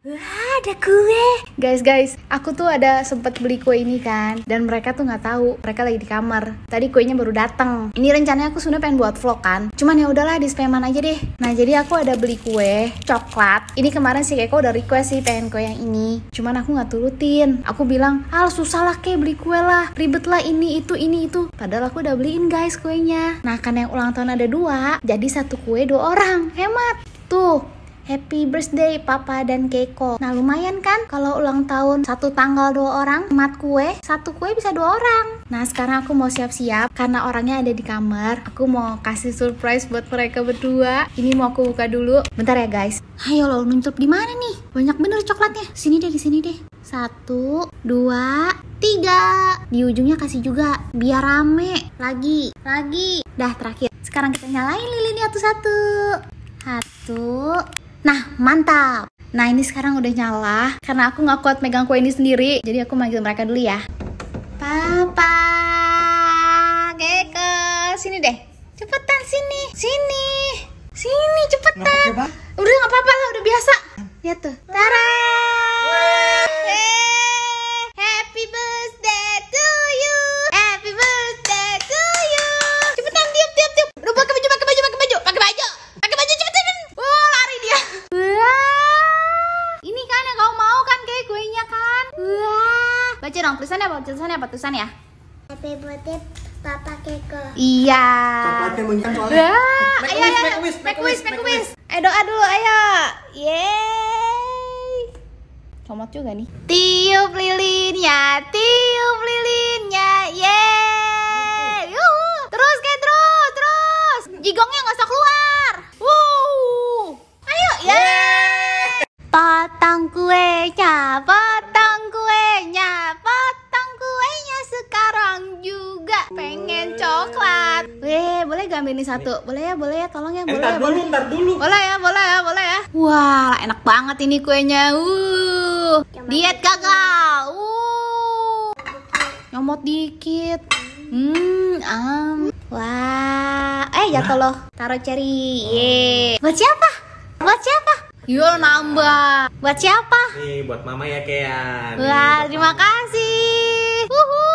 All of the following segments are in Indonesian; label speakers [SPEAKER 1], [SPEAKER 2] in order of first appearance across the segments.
[SPEAKER 1] Wah, ada kue. Guys, guys, aku tuh ada sempat beli kue ini kan, dan mereka tuh nggak tahu, mereka lagi di kamar. Tadi kuenya baru datang. Ini rencananya aku sudah pengen buat vlog kan, cuman ya udahlah di spaman aja deh. Nah, jadi aku ada beli kue coklat. Ini kemarin si Keko udah request sih pengen kue yang ini, cuman aku nggak turutin. Aku bilang, ah susah lah kayak beli kue lah, ribet lah ini itu ini itu. Padahal aku udah beliin guys kuenya. Nah, karena yang ulang tahun ada dua, jadi satu kue dua orang, hemat. Tuh, Happy birthday Papa dan Keiko. Nah lumayan kan kalau ulang tahun satu tanggal dua orang, mat kue, satu kue bisa dua orang. Nah sekarang aku mau siap-siap karena orangnya ada di kamar. Aku mau kasih surprise buat mereka berdua. Ini mau aku buka dulu. Bentar ya guys. Ayo lo nuntup di mana nih? Banyak bener coklatnya. Sini deh, di sini deh. Satu, dua, tiga. Di ujungnya kasih juga biar rame. Lagi, lagi. Dah terakhir. Sekarang kita nyalain lilinnya satu-satu. Satu, Nah, mantap! Nah, ini sekarang udah nyala karena aku nggak kuat megang kue ini sendiri. Jadi aku manggil mereka dulu ya. Papa, Geko, sini deh. Cepetan sini, sini, sini cepetan. Udah nggak apa-apa lah, udah biasa. Lihat tuh, Tara. baca dong tulisannya apa tulisannya apa tulisannya ya? happy birthday Papa Keko iya Papa menyanyi soalnya ah, ayo, ayo, make wish make wish make wish eh doa dulu ayo yeay comot juga nih tiup lilinnya tiup lilinnya yeay Yuhu. terus kayak terus terus jigongnya nggak usah keluar wow ayo yeay potong kue cabang ambil ini satu boleh ya boleh ya tolong ya eh, boleh ya, ntar ya, dulu boleh. Ya. dulu boleh ya boleh ya boleh ya wah enak banget ini kuenya uh diet gagal, uh nyomot dikit hmm am wah eh ya tolong, taruh ceri ye buat siapa buat siapa Yo nambah. Buat siapa? Nih buat mama ya Kean. Wah terima kasih. Wuhu.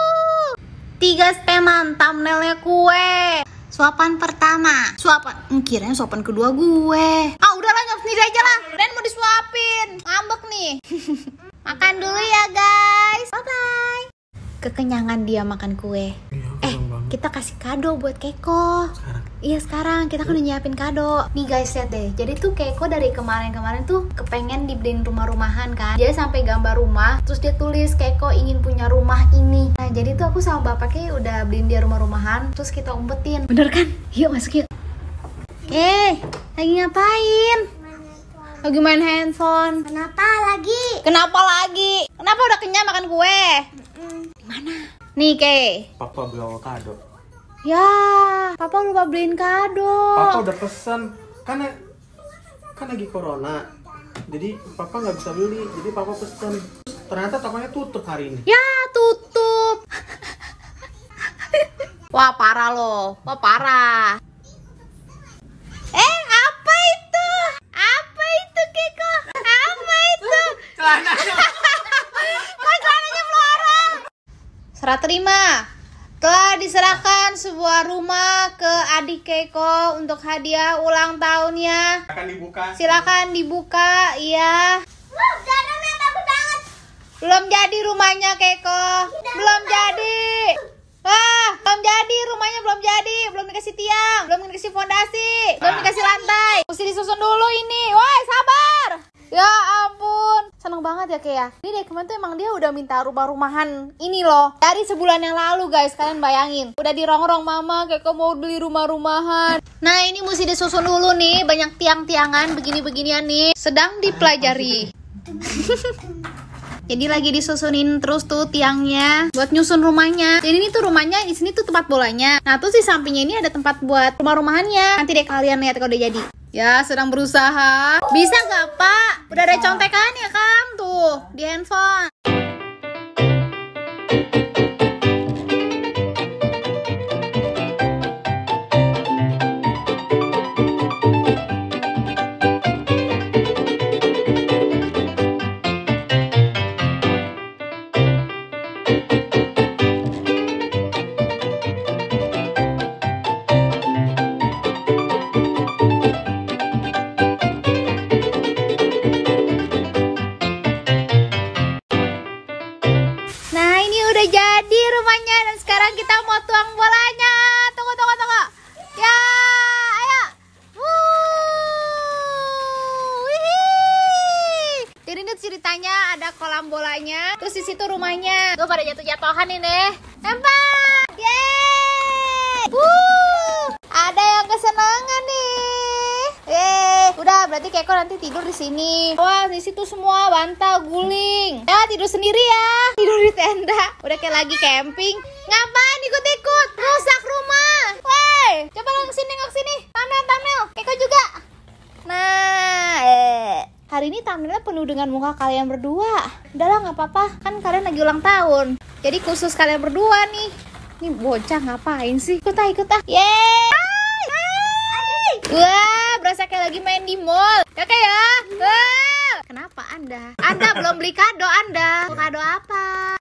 [SPEAKER 1] Tiga steman thumbnailnya kue. Suapan pertama. Suapan. mikirnya hmm, suapan kedua gue. Ah udahlah nyop sendiri aja lah. Ren mau disuapin. Ngambek nih. makan dulu ya guys. Bye bye. Kekenyangan dia makan kue. Iya, eh, kita kasih kado buat Keko iya sekarang kita kan udah iya. nyiapin kado nih guys lihat deh jadi tuh Keiko dari kemarin-kemarin tuh kepengen dibeliin rumah-rumahan kan Dia sampai gambar rumah terus dia tulis Keiko ingin punya rumah ini nah jadi tuh aku sama bapaknya udah beliin dia rumah-rumahan terus kita umpetin bener kan yuk masuk yuk eh lagi ngapain lagi main handphone kenapa lagi kenapa lagi kenapa udah kenyang makan kue mm -mm. mana nih Kay papa belum kado Ya, papa lupa beliin kado. Papa udah pesan. Kan ya, kan lagi corona. Jadi papa nggak bisa beli, jadi papa pesan. Ternyata tokonya tutup hari ini. Ya, tutup. Wah, parah loh. Wah, parah. Eh, apa itu? Apa itu, Kiko? Apa itu? Celananya. Kok celananya Serah terima telah diserahkan sebuah rumah ke adik Keiko untuk hadiah ulang tahunnya. Silakan dibuka. Silakan dibuka, iya. Belum jadi rumahnya Keiko. Belum jadi. Wah, belum jadi rumahnya belum jadi, belum dikasih tiang, belum dikasih fondasi, belum ah. dikasih lantai. Mesti disusun dulu ini. Woi, sabar. Ya banget ya kayak ini Dekman tuh emang dia udah minta rumah-rumahan ini loh dari sebulan yang lalu guys kalian bayangin udah dirongrong mama kayak mau beli rumah-rumahan nah ini mesti disusun dulu nih banyak tiang-tiangan begini-beginian nih sedang dipelajari jadi lagi disusunin terus tuh tiangnya buat nyusun rumahnya. Jadi ini tuh rumahnya di sini tuh tempat bolanya. Nah, tuh si sampingnya ini ada tempat buat rumah-rumahannya. Nanti deh kalian lihat kalau udah jadi. Ya, sedang berusaha. Bisa nggak Pak? Udah ada contekan ya Kang, tuh, di handphone. kita mau tuang bolanya. Tunggu, tunggu, tunggu. Ya, ayo. Wuh. Jadi ini ceritanya ada kolam bolanya, terus di situ rumahnya. Tuh pada jatuh-jatuhan ini. Tembak! Yeay. Wuh. Ada yang kesenangan nih. Eh, udah berarti Keko nanti tidur di sini. Wah, di situ semua bantal guling. Ya, tidur sendiri ya. Tidur di tenda. Udah kayak lagi camping. Ngapain ikut-ikut? Rusak rumah. Woi, coba langsung sini nengok sini. Tamel, Tamel, Keko juga. Nah, eh. Hari ini tampilnya penuh dengan muka kalian berdua. Udahlah, nggak apa-apa. Kan kalian lagi ulang tahun. Jadi khusus kalian berdua nih. Ini bocah ngapain sih? Ikut ah, ikut ah. Yeay! Wah! saya kakek lagi main di mall. kakak ya. Kenapa Anda? Anda belum beli kado Anda. Kado apa?